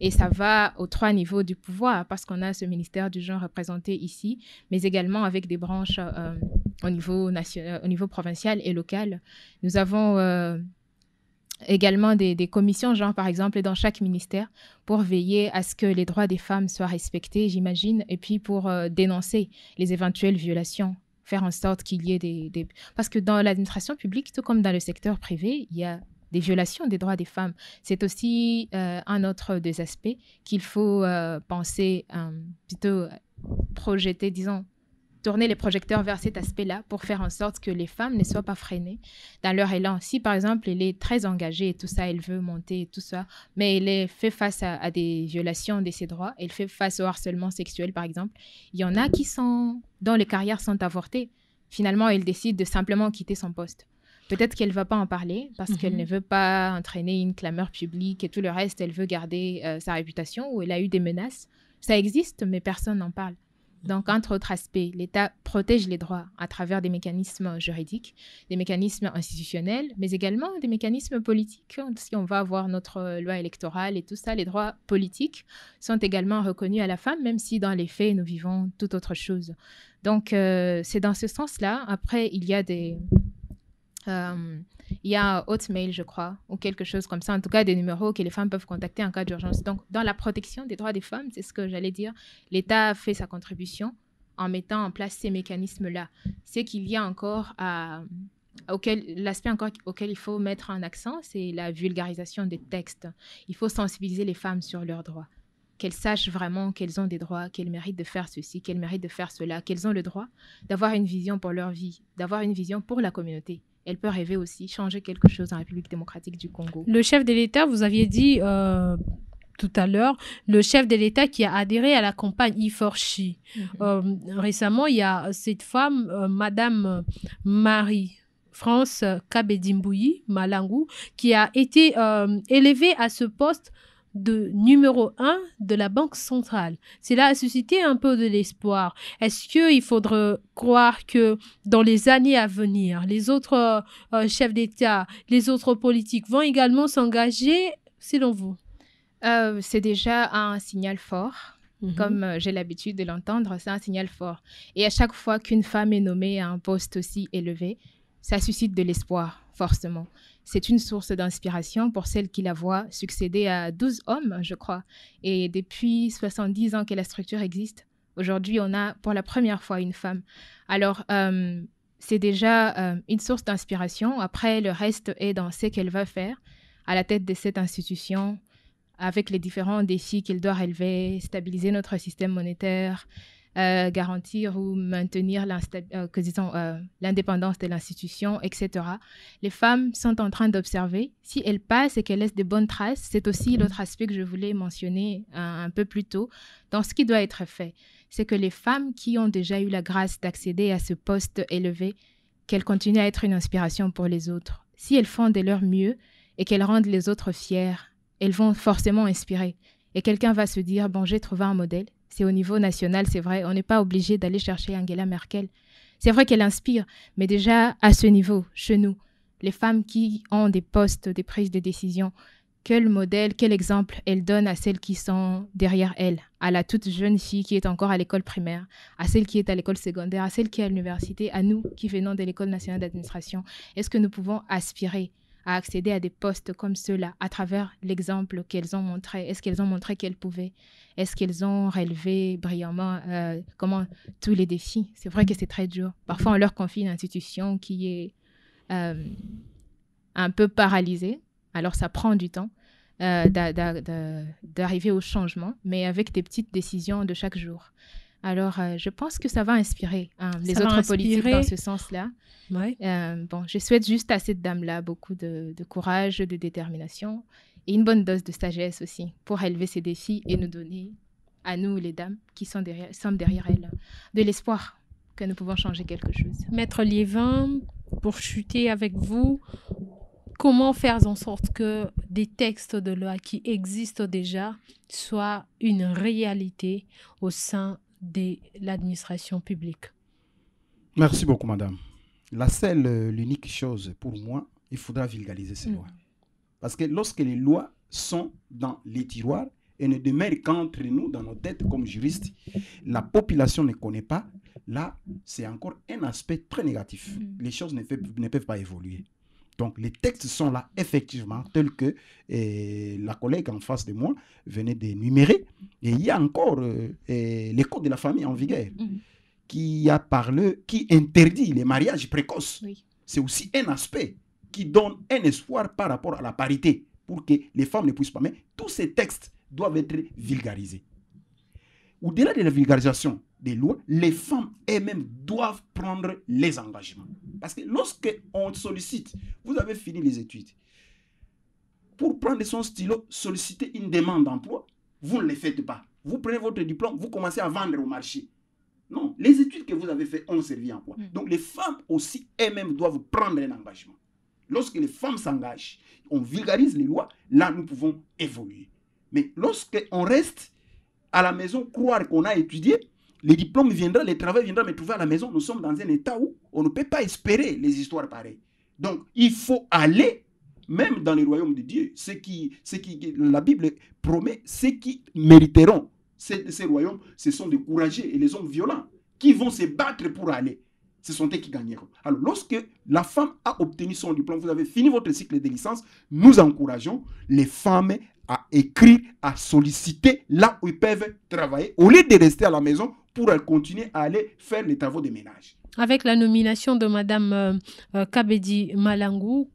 Et ça va aux trois niveaux du pouvoir, parce qu'on a ce ministère du genre représenté ici, mais également avec des branches euh, au, niveau national, au niveau provincial et local. Nous avons euh, également des, commissions, genre par exemple, dans chaque ministère, pour veiller à ce que les droits des femmes soient respectés, j'imagine, et puis pour euh, dénoncer les éventuelles violations faire en sorte qu'il y ait des... Parce que dans l'administration publique, tout comme dans le secteur privé, il y a des violations des droits des femmes. C'est aussi euh, un autre des aspects qu'il faut euh, penser, euh, plutôt projeter, disons, tourner les projecteurs vers cet aspect-là pour faire en sorte que les femmes ne soient pas freinées dans leur élan. Si par exemple elle est très engagée et tout ça, elle veut monter et tout ça, mais elle est fait face à, des violations de ses droits, elle fait face au harcèlement sexuel par exemple, il y en a qui sont dont les carrières sont avortées. Finalement, elle décide de simplement quitter son poste. Peut-être qu'elle ne va pas en parler parce qu'elle mhm. ne veut pas entraîner une clameur publique et tout le reste. Elle veut garder euh, sa réputation ou elle a eu des menaces. Ça existe, mais personne n'en parle. Donc, entre autres aspects, l'État protège les droits à travers des mécanismes juridiques, des mécanismes institutionnels, mais également des mécanismes politiques. Si on va avoir notre loi électorale et tout ça, les droits politiques sont également reconnus à la femme, même si dans les faits, nous vivons tout autre chose. Donc, euh, c'est dans ce sens-là. Après, il y a des, euh, il y a un hotmail, je crois, ou quelque chose comme ça. En tout cas, des numéros que les femmes peuvent contacter en cas d'urgence. Donc, dans la protection des droits des femmes, c'est ce que j'allais dire, l'État fait sa contribution en mettant en place ces mécanismes-là. C'est qu'il y a encore à... L'aspect encore auquel il faut mettre un accent, c'est la vulgarisation des textes. Il faut sensibiliser les femmes sur leurs droits qu'elles sachent vraiment qu'elles ont des droits, qu'elles méritent de faire ceci, qu'elles méritent de faire cela, qu'elles ont le droit d'avoir une vision pour leur vie, d'avoir une vision pour la communauté elle peut rêver aussi, changer quelque chose en République démocratique du Congo. Le chef de l'État, vous aviez dit euh, tout à l'heure, le chef de l'État qui a adhéré à la campagne Iforchi. Mhm. Euh, récemment, il y a cette femme, euh, Madame Marie. France Kabedimbouyi Malangou, qui a été élevée à ce poste de numéro un de la Banque centrale. Cela a suscité un peu de l'espoir. Est-ce qu'il faudrait croire que dans les années à venir, les autres euh, chefs d'État, les autres politiques vont également s'engager, selon vous euh, C'est déjà un signal fort. Mhm. comme euh, j'ai l'habitude de l'entendre, c'est un signal fort. Et à chaque fois qu'une femme est nommée à un poste aussi élevé, ça suscite de l'espoir, forcément. C'est une source d'inspiration pour celle qui la voit succéder à 12 hommes, je crois. Et depuis 70 ans que la structure existe, aujourd'hui, on a pour la première fois une femme. Alors, euh, c'est déjà euh, une source d'inspiration. Après, le reste est dans ce qu'elle va faire à la tête de cette institution, avec les différents défis qu'elle doit relever, stabiliser notre système monétaire, euh, garantir ou maintenir euh, euh, l'indépendance de l'institution, etc. Les femmes sont en train d'observer. Si elles passent et qu'elles laissent de bonnes traces, c'est aussi mm. l'autre aspect que je voulais mentionner un, un peu plus tôt dans ce qui doit être fait. C'est que les femmes qui ont déjà eu la grâce d'accéder à ce poste élevé, qu'elles continuent à être une inspiration pour les autres. Si elles font de leur mieux et qu'elles rendent les autres fiers, elles vont forcément inspirer. Et quelqu'un va se dire, bon, j'ai trouvé un modèle, c'est au niveau national, c'est vrai. On n'est pas obligé d'aller chercher Angela Merkel. C'est vrai qu'elle inspire, mais déjà à ce niveau, chez nous, les femmes qui ont des postes, des prises de décision, quel modèle, quel exemple elle donne à celles qui sont derrière elle, à la toute jeune fille qui est encore à l'école primaire, à celle qui est à l'école secondaire, à celle qui est à l'université, à nous qui venons de l'école nationale d'administration. Est-ce que nous pouvons aspirer à accéder à des postes comme ceux-là à travers l'exemple qu'elles ont montré Est-ce qu'elles ont montré qu'elles pouvaient Est-ce qu'elles ont relevé brillamment euh, comment tous les défis C'est vrai que c'est très dur. Parfois, on leur confie une institution qui est euh, un peu paralysée. Alors, ça prend du temps. Euh, d'arriver au changement, mais avec des petites décisions de chaque jour. Alors, euh, je pense que ça va inspirer hein, les autres politiques dans ce sens-là. Euh, bon, je souhaite juste à cette dame-là beaucoup de, courage, de détermination et une bonne dose de sagesse aussi pour élever ces défis et nous donner, à nous les dames qui sont sommes derrière elle, de l'espoir que nous pouvons changer quelque chose. Maître Liévin, pour chuter avec vous, comment faire en sorte que des textes de loi qui existent déjà soient une réalité au sein de l'administration publique. Merci beaucoup, madame. La seule, euh, l'unique chose pour moi, il faudra vulgariser ces mm. lois. Parce que lorsque les lois sont dans les tiroirs et ne demeurent qu'entre nous, dans nos têtes comme juristes, la population ne connaît pas, là, c'est encore un aspect très négatif. Mm. Les choses ne peuvent pas évoluer. Donc les textes sont là effectivement tels que euh, la collègue en face de moi venait d'énumérer. Et il y a encore euh, euh les codes de la famille en vigueur mhm. qui a parlé, qui interdit les mariages précoces. C'est aussi un aspect qui donne un espoir par rapport à la parité pour que les femmes ne puissent pas. Mais tous ces textes doivent être vulgarisés. Au-delà de la vulgarisation, des lois, les femmes elles-mêmes doivent prendre les engagements. Parce que lorsque on sollicite, vous avez fini les études, pour prendre son stylo, solliciter une demande d'emploi, vous ne le faites pas. Vous prenez votre diplôme, vous commencez à vendre au marché. Non, les études que vous avez faites ont servi à quoi mm. Donc les femmes aussi elles-mêmes doivent prendre un engagement. Lorsque les femmes s'engagent, on vulgarise les lois, là nous pouvons évoluer. Mais lorsque on reste à la maison, croire qu'on a étudié, les diplômes viendront, les travaux viendront, me trouver à la maison. Nous sommes dans un état où on ne peut pas espérer les histoires pareilles. Donc, il faut aller, même dans le royaume de Dieu, ce qui, ce qui la Bible promet, ceux qui mériteront ces, ces royaumes, ce sont des courageux et les hommes violents qui vont se battre pour aller. Ce sont eux qui gagneront. Alors, lorsque la femme a obtenu son diplôme, vous avez fini votre cycle de licence, nous encourageons les femmes à écrire, à solliciter là où ils peuvent travailler. Au lieu de rester à la maison pour continuer à aller faire les travaux de ménage. Avec la nomination de Mme euh, euh, Kabedi Malangou,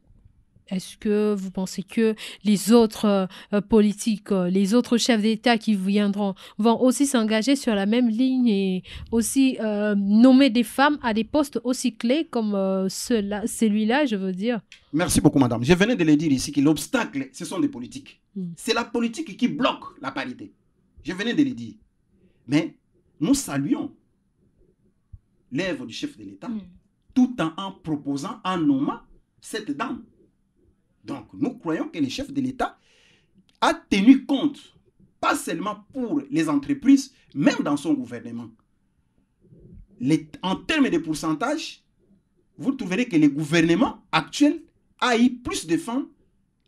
est-ce que vous pensez que les autres euh, politiques, les autres chefs d'État qui viendront vont aussi s'engager sur la même ligne et aussi nommer des femmes à des postes aussi clés comme celui-là, je veux dire Merci beaucoup, madame. Je venais de le dire ici que l'obstacle, ce sont les politiques. Hmm. C'est la politique qui bloque la parité. Je venais de le dire. Mais nous saluons l'œuvre du chef de l'État, hmm. tout en, proposant, en nommant cette dame. Donc, nous croyons que le chef de l'État a tenu compte, pas seulement pour les entreprises, même dans son gouvernement. en termes de pourcentage, vous trouverez que le gouvernement actuel a eu plus de fonds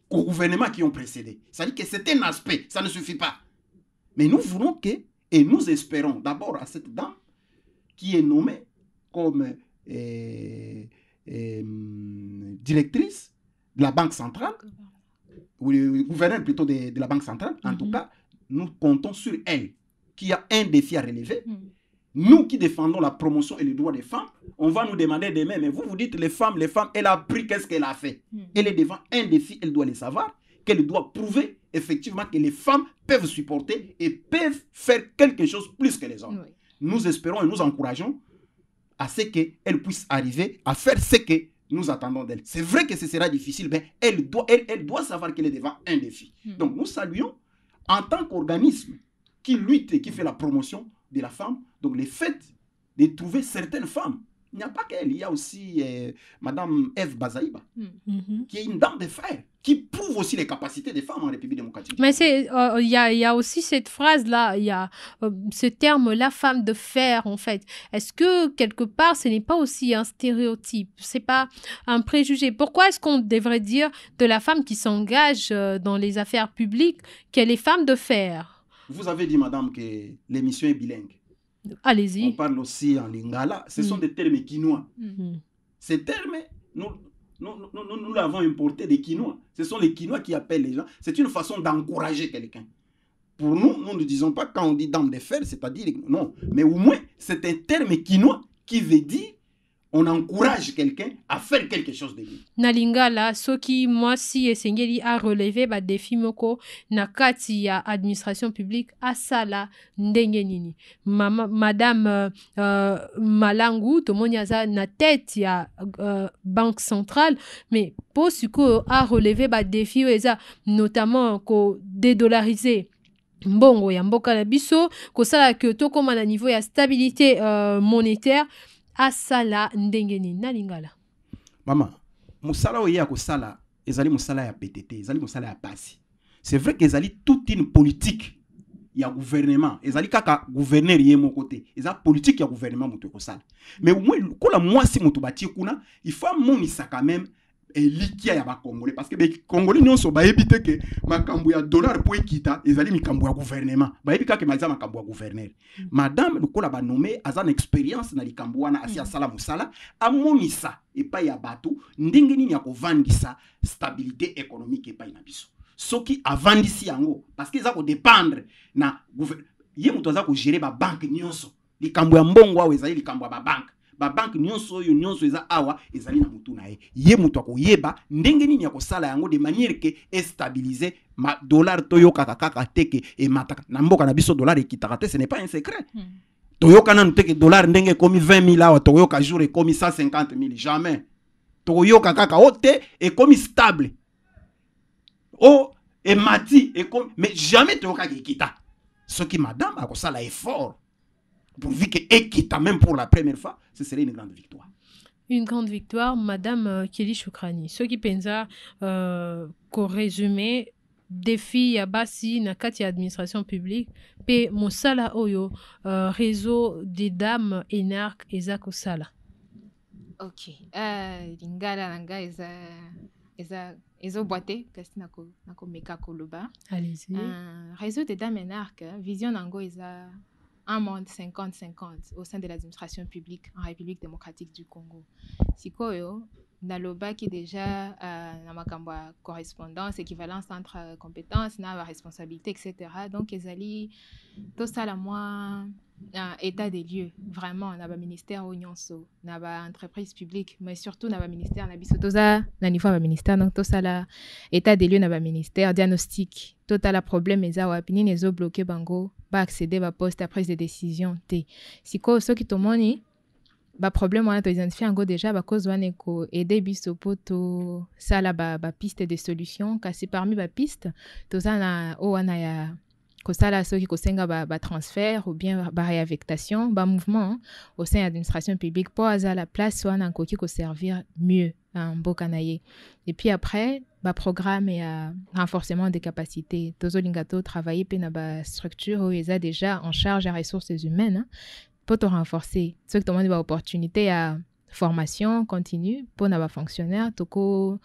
qu'au gouvernement qui ont précédé. C'est-à-dire que c'est un aspect, ça ne suffit pas. Mais nous voulons que et nous espérons d'abord à cette dame qui est nommée comme euh, euh, directrice de la Banque centrale, ou gouverneur plutôt de, la Banque centrale. En tout mhm. cas, nous comptons sur elle, qui a un défi à relever. Mhm. Nous qui défendons la promotion et les droits des femmes, on va nous demander demain, mais vous vous dites, les femmes, les femmes, elle a pris, qu'est-ce qu'elle a fait. Mhm. Elle est devant un défi, elle doit le savoir, qu'elle doit prouver effectivement que les femmes peuvent supporter et peuvent faire quelque chose plus que les hommes. Nous espérons et nous encourageons à ce qu'elles puissent arriver à faire ce que nous attendons d'elles. C'est vrai que ce sera difficile, mais elle doit, elle, doit savoir qu'elle est devant un défi. Hmm. Donc nous saluons en tant qu'organisme qui lutte et qui fait la promotion de la femme, donc le fait de trouver certaines femmes il n'y a pas qu'elle, il y a aussi Mme euh, Madame Eve Bazaïba, hmm. mhm. qui est une dame de fer, qui prouve aussi les capacités des femmes en République démocratique. Mais euh, euh, il y, a, aussi cette phrase-là, il y a ce terme la femme de fer, en fait. Est-ce que, quelque part, ce n'est pas aussi un stéréotype C'est pas un préjugé Pourquoi est-ce qu'on devrait dire de la femme qui s'engage dans les affaires publiques qu'elle est femme de fer Vous avez dit, madame, que l'émission est bilingue. Allez-y. On parle aussi en lingala. Ce sont mm. des termes quinois. Mm. Mm. Ces termes, nous, nous, nous, nous, l'avons importé des Quinois. Ce sont les Quinois qui appellent les gens. C'est une façon d'encourager quelqu'un. Pour nous, nous ne disons pas quand on dit dame de fer, cest pas dire non. Mais au moins, c'est un terme quinois qui veut dire on encourage quelqu'un à faire quelque chose de lui moi si soki a esengeli ba défis, moko na kati ya administration publique asala ndenge nini Mama, madame euh, euh malangu avez na tête ya euh, banque centrale mais pour a areleve ba oyo eza notamment dédollariser. mbongo ya mboka na biso que to koma na niveau ya stabilité euh, monétaire asala ndenge nini nalingala mama mosala oyo ye ya kosala ezali mosala ya ptt ezali mosala ya basi c'est vrai ke ezali toute une politique ya gouvernement ezali kaka gouverneur ye moko te eza politike ya gouvernement moto ekosala mais au moins kola mwasi moto batie kuna il faut amonisa quand même elikia ya bakongole parce que bakongole nyonso bayebi te ke makambo ya dollar mpo ekita ezali mikambo ya gouvernement bayebi kaka eza makambo ya gouverner madame lokola banome aza na experience na likambo wana asi mm. asala mosala amonisa epai ya bato ndenge nini ya kovandisa stabilité économique epai na biso soki avandisi yango parce que eza kodépendre na ye moto aza kogere babanke nyonso likambo ya mbongo awa ezali likambo ya babanke babanke nyonso oyo nyonso eza awa ezali na motu na ye ye moto akoyeba ndenge nini akosala yango de maniere ke estabilize dollar toyokaka kaka teke emataka na mboka na biso dollar ekitaka te ce n'est pas un secret hmm. toyoka nanu teke dollar ndenge ekomi 20 000 awa tokoyoka jour ekomi 150 000 jamais tokoyoka kaka o oh, te ekomi stable o oh, emati ekomi mais jamais toyokaka ekita soki madame akosala effort pour pourvu que quitte même pour la première fois, ce serait une grande victoire. Une grande victoire, Madame euh, Kelly Choukrani. Ce qui pense euh, qu'au résumé, défi à basi na administration publique et mosala oyo euh, réseau des dames enarc eza kosala ok euh, lingala na ngai eza eza ezobwa que kasi nakomeka Allez-y. Euh, réseau des dames Enark, hein. vision nango a un monde 50-50 au sein de l'administration publique en République démocratique du Congo. Sikoyo, nalobaki déjà euh, na correspondance équivalence entre euh, compétences na responsabilité etc donc ezali à moi un état des lieux vraiment naba ministère nyonso naba entreprise publique mais surtout naba ministère na biso toza na niveau ya ministère donc sala état des lieux naba ministère diagnostic la problème eza wapi nini ezobloke bango la poste, ya prise de décision te sikoyo soki tomoni baproblème wana en yango déjà bah, cause wana ekoaide biso mpo tosala bapiste bah, ba de solution kasi parmi bapiste toza na oyo on a qui soki kosenga un transfert ou bien un bah, mouvement hein. au sein de publique publique à la place coquille akoki servir mieux un beau canaillé et puis après bah, programme et à euh, renforcement des capacités travaillé, travailler mpe bah, structure où ils a déjà en charge des ressources humaines hein, renforcer ceux qui ont une opportunité à formation continue pour les fonctionnaires, pour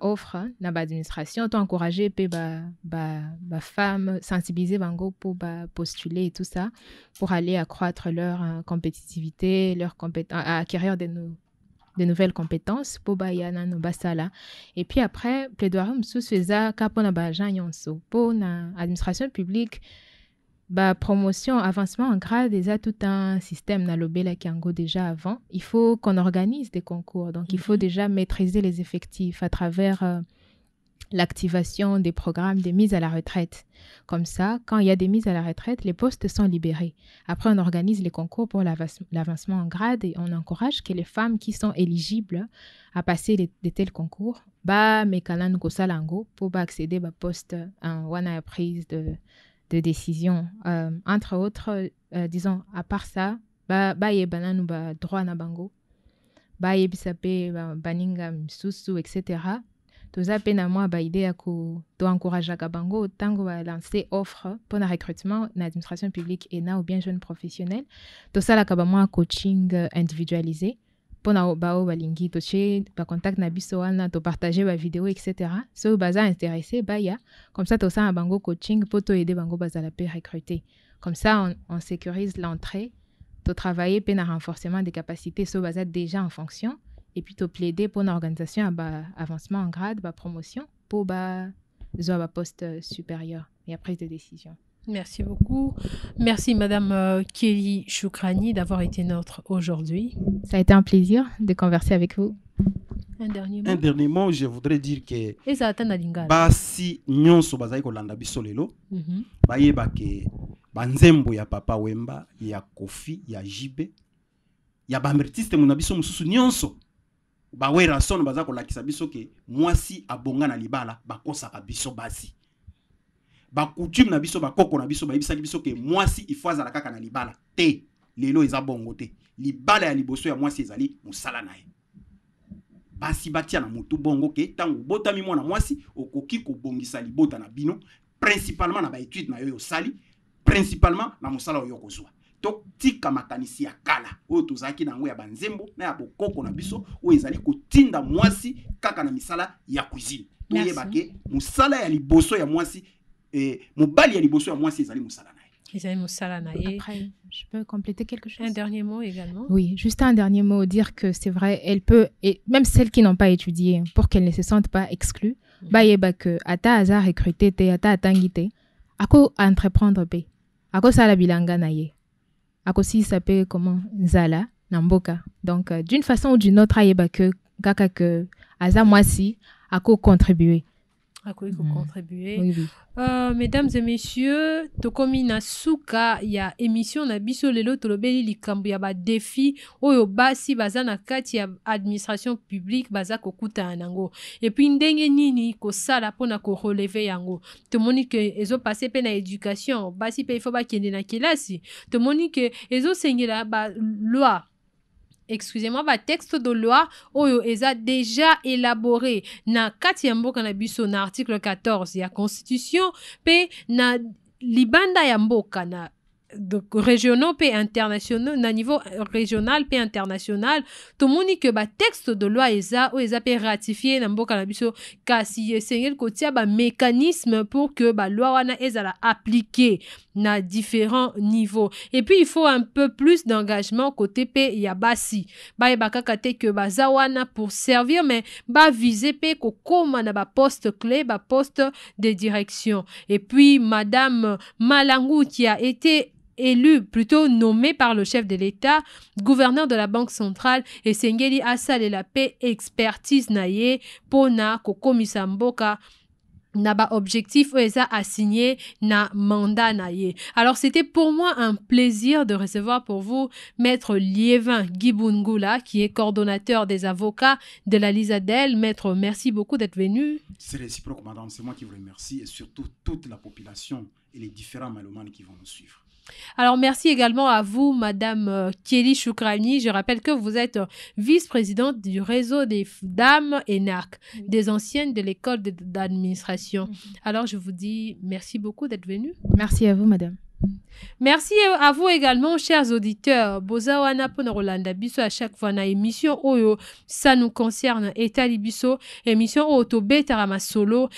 offre na hein, baadministration to encourager encourager bafemme ba, ba sensibiliser bango ba postuler et tout ça pour aller accroître leur hein, compétitivité leur compétence acquérir de, de nouvelles compétences pour basala et puis après plaidoir, sous eza ka pour les pour na administration publique bah, promotion, avancement en grade, déjà tout un système na Kiango déjà avant. Il faut qu'on organise des concours. Donc, il faut mhm. déjà maîtriser les effectifs à travers euh, l'activation des programmes des mises à la retraite. Comme ça, quand il y a des mises à la retraite, les postes sont libérés. Après, on organise les concours pour l'avancement en grade et on encourage que les femmes qui sont éligibles à passer des de tels concours, bah, kosalango, pour accéder à bah, postes en one prise de de décision. Euh, entre autres, euh, disons, à part ça, ba, ba a bananu ba droit na bango, ba ye bisape ba baninga msusu, etc. Toza pe na mwa ba idée à ko to encourager ka bango tango ba lancer offre pour le recrutement na administration publique et na ou bien jeune professionnel. ça la ka ba moi coaching euh, individualisé mpona bao balingi totie bacontact na biso wana topartage bavideo etc Si baza interesse baya comme ça tosala bango coaching pour toyede à la recruter comme ça on, sécurise l'entrée totravaille mpe na renforcement des capacités so baza déjà en fonction et puis pour une organisation ya avancement en grade promotion bapromotion mpo un poste supérieur et prise de décision Merci beaucoup. Merci Madame euh, Kelly Choukrani d'avoir été notre aujourd'hui. Ça a été un plaisir de converser avec vous. Un dernier mot. Un dernier mot, je voudrais dire que basi nyonso bazali kolanda biso lelo mhm. yeba ke banzembo ya papa Wemba ya Kofi ya Jibe ya baartiste mona biso mosusu nyonso bawera bazai ko kolakisa biso ke si abonga na libala bakosaka biso basi bacoutume na biso bakoko na biso bayebisaki biso ke mwasi ifo azala kaka na libala te lelo eza bongo te libala ya liboso ya mwasi ezali mosala na ye basi batia na motu bongo ke ntango obotami mwana mwasi okoki kobongisa libota na bino principalement na baétude na yo osali principalement na mosala oyo okozwa totika makanisi ya kala oyo tozalaki na yango ya banzembo na ya bokoko na biso oyo ezali kotinda mwasi kaka na misala ya cuisine toyeba ke mosala ya liboso ya mwasi et eh, mobali ya liboso ya mwasi ezali mosala na ye Après, je peux compléter quelque chose. Un dernier mot également. Oui, juste un dernier mot, dire que c'est vrai, elle peut, et même celles qui n'ont pas étudié, pour qu'elles ne se sentent pas exclues, bah, bah que, ata azar recruté, te, ata atangité, à quoi entreprendre, pe, à quoi ça la bilanga naye, à quoi si ça peut, comment, zala, namboka. Donc, euh, d'une façon ou d'une autre, aye bah que, kaka que, hasard moi si, à quoi contribuer à mm. contribuer Euh, mesdames et messieurs tokómi na suka ya émission na biso lelo tolobeli likambo ya défi oyo basi baza na kati ya administration publique baza puis Et puis ndenge nini pona ko relever yango tomoni ke passé pe na éducation basi mpe ifo bakende na kelasi tomoni ke ba loi excusez-moi bah, texte de loi oyo oh, déjà élaboré na quatrième 4 mboka na biso na article 14 la constitution pe na libanda ya donc régionaux et internationaux na niveau régional et international monique, ke bah, texte de loi est ratifié dans le na mboka na biso kasi côté bah, mécanisme pour que bah, loi wana soit appliquée na différents niveaux et puis il faut un peu plus d'engagement côté pe il faut que la que soit pour servir mais viser ko kokóma na poste clé poste de direction et puis madame Malangou, qui a été élu, plutôt nommé par le chef de l'État, gouverneur de la Banque centrale, et Sengeli et la paix expertise naye pona Kokomisamboka mboka na objectif ou a assigné na mandat naïe. alors c'était pour moi un plaisir de recevoir pour vous maître Liévin Gibungula qui est coordonnateur des avocats de la Lisadel maître merci beaucoup d'être venu c'est réciproque madame c'est moi qui vous remercie et surtout toute la population et les différents malomans qui vont nous suivre alors merci également à vous, Madame euh, Kelly Choukrani. Je rappelle que vous êtes euh, vice-présidente du réseau des dames et des anciennes de l'école d'administration. Mhm. Alors je vous dis merci beaucoup d'être venue. Merci à vous, Madame. Merci à vous également, chers auditeurs. Boza wana rolanda à chaque fois na émission oyo oh, oh, ça nous concerne Et Talibiso, émission oyo to solo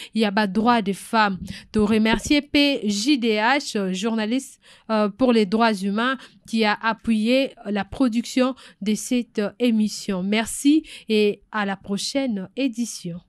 droit des femmes. To remercier PJDH journaliste euh, pour les droits humains qui a appuyé la production de cette émission. Merci et à la prochaine édition.